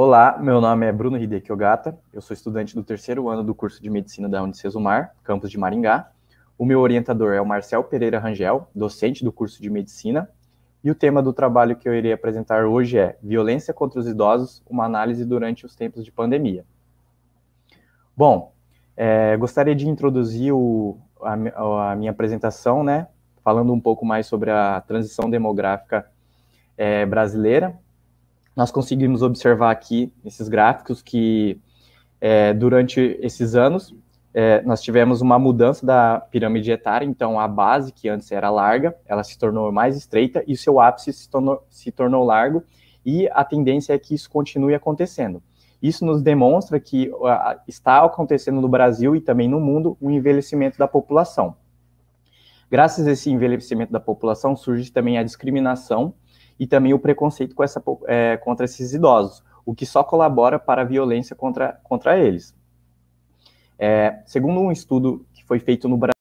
Olá, meu nome é Bruno Hideki Ogata, eu sou estudante do terceiro ano do curso de Medicina da Unicesumar, campus de Maringá. O meu orientador é o Marcel Pereira Rangel, docente do curso de Medicina, e o tema do trabalho que eu irei apresentar hoje é Violência contra os Idosos, uma análise durante os tempos de pandemia. Bom, é, gostaria de introduzir o, a, a, minha apresentação, né, falando um pouco mais sobre a transição demográfica é, brasileira, nós conseguimos observar aqui nesses gráficos que é, durante esses anos é, nós tivemos uma mudança da pirâmide etária, então a base, que antes era larga, ela se tornou mais estreita e o seu ápice se tornou, se tornou largo, e a tendência é que isso continue acontecendo. Isso nos demonstra que uh, está acontecendo no Brasil e também no mundo um envelhecimento da população. Graças a esse envelhecimento da população surge também a discriminação e também o preconceito com essa, é, contra esses idosos, o que só colabora para a violência contra, contra eles. É, segundo um estudo que foi feito no Brasil,